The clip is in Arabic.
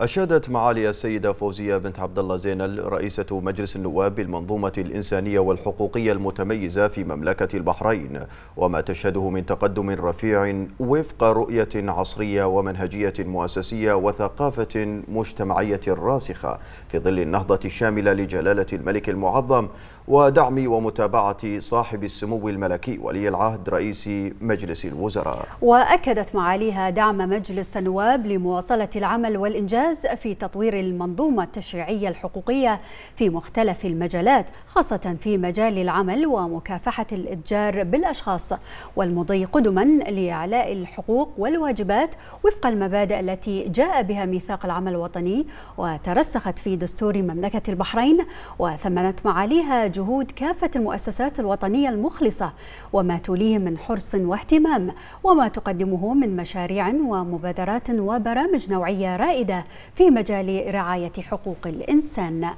أشادت معالي السيدة فوزية بنت عبد الله زينل رئيسة مجلس النواب بالمنظومة الإنسانية والحقوقية المتميزة في مملكة البحرين وما تشهده من تقدم رفيع وفق رؤية عصرية ومنهجية مؤسسية وثقافة مجتمعية راسخة في ظل النهضة الشاملة لجلالة الملك المعظم ودعم ومتابعة صاحب السمو الملكي ولي العهد رئيس مجلس الوزراء وأكدت معاليها دعم مجلس النواب لمواصلة العمل والإنجاز الجهاز في تطوير المنظومة التشريعية الحقوقية في مختلف المجالات خاصة في مجال العمل ومكافحة الإتجار بالأشخاص والمضي قدما لإعلاء الحقوق والواجبات وفق المبادئ التي جاء بها ميثاق العمل الوطني وترسخت في دستور مملكة البحرين وثمنت معاليها جهود كافة المؤسسات الوطنية المخلصة وما توليه من حرص واهتمام وما تقدمه من مشاريع ومبادرات وبرامج نوعية رائدة في مجال رعاية حقوق الإنسان